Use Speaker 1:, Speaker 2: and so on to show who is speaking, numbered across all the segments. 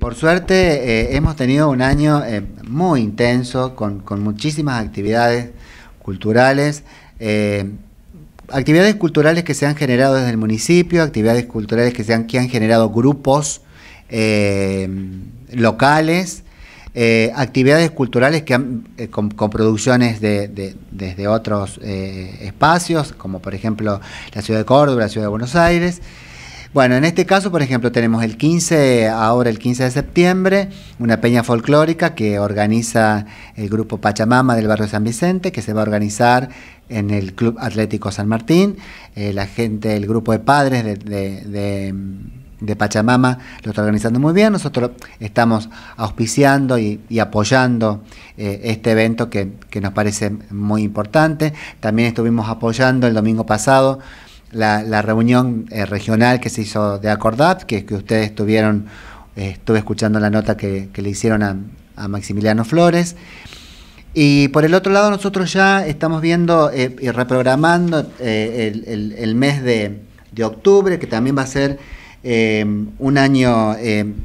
Speaker 1: Por suerte eh, hemos tenido un año eh, muy intenso con, muchísimas actividades culturales, eh, actividades culturales que se han generado desde el municipio, actividades culturales que, han, que han generado grupos locales, actividades culturales con, producciones desde otros espacios, como por ejemplo la ciudad de Córdoba, la ciudad de Buenos Aires. Bueno, en este caso, por ejemplo, tenemos el 15, ahora el 15 de septiembre, una peña folclórica que organiza el grupo Pachamama del barrio San Vicente, que se va a organizar en el Club Atlético San Martín. Eh, la gente, el grupo de padres de, Pachamama lo está organizando muy bien. Nosotros estamos auspiciando y, apoyando eh, este evento que, nos parece muy importante. También estuvimos apoyando el domingo pasado la, reunión eh, regional que se hizo de Acordap, que, que ustedes estuvieron, eh, estuve escuchando la nota que, le hicieron a, Maximiliano Flores. Y por el otro lado nosotros ya estamos viendo eh, y reprogramando el, mes de, de, octubre, que también va a ser un año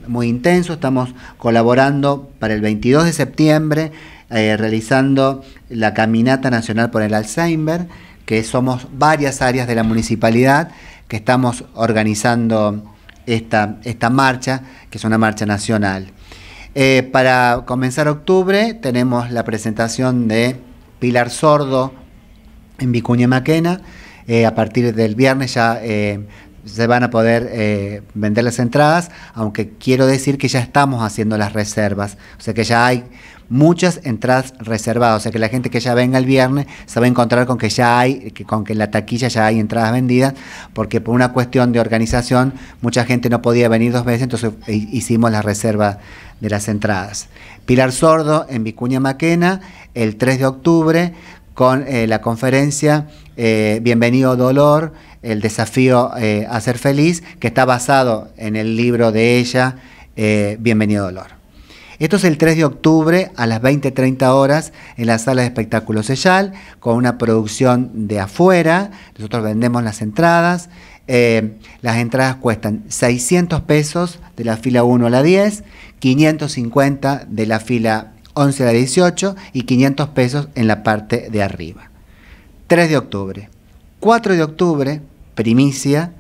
Speaker 1: muy intenso. Estamos colaborando para el 22 de septiembre, realizando la Caminata Nacional por el Alzheimer que somos varias áreas de la municipalidad que estamos organizando esta, esta marcha, que es una marcha nacional. Eh, para comenzar octubre tenemos la presentación de Pilar Sordo en Vicuña Maquena. Eh, a partir del viernes ya eh, se van a poder eh, vender las entradas, aunque quiero decir que ya estamos haciendo las reservas, o sea que ya hay muchas entradas reservadas, o sea que la gente que ya venga el viernes se va a encontrar con que ya hay, con que en la taquilla ya hay entradas vendidas, porque por una cuestión de organización mucha gente no podía venir dos veces, entonces hicimos la reserva de las entradas. Pilar Sordo en Vicuña Maquena, el 3 de octubre, con eh, la conferencia eh, Bienvenido Dolor, el desafío eh, a ser feliz, que está basado en el libro de ella, Bienvenido Dolor. Esto es el 3 de octubre a las 20.30 horas en la sala de espectáculos Sellal, con una producción de afuera. Nosotros vendemos las entradas. las entradas cuestan 600 pesos de la fila 1 a la 10, 550 de la fila 11 a 18 y 500 pesos en la parte de arriba. 3 de octubre. 4 de octubre, primicia,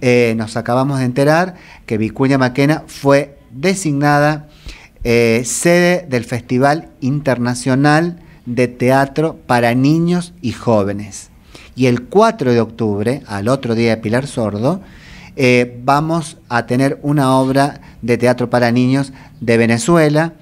Speaker 1: eh, nos acabamos de enterar que Vicuña Maquena fue designada eh, sede del Festival Internacional de Teatro para Niños y Jóvenes. Y el 4 de octubre, al otro día de Pilar Sordo, eh, vamos a tener una obra de teatro para niños de Venezuela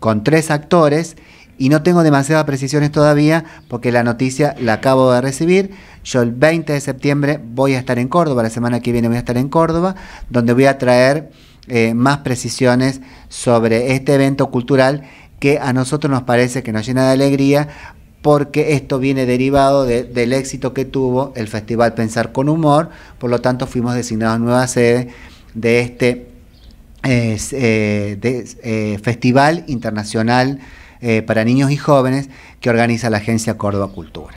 Speaker 1: con tres actores y no tengo demasiadas precisiones todavía porque la noticia la acabo de recibir. Yo el 20 de septiembre voy a estar en Córdoba, la semana que viene voy a estar en Córdoba, donde voy a traer eh, más precisiones sobre este evento cultural que a nosotros nos parece que nos llena de alegría porque esto viene derivado del éxito que tuvo el Festival Pensar con Humor, por lo tanto fuimos designados nueva sede de este eh, eh, Festival Internacional eh, para Niños y Jóvenes que organiza la Agencia Córdoba Cultura.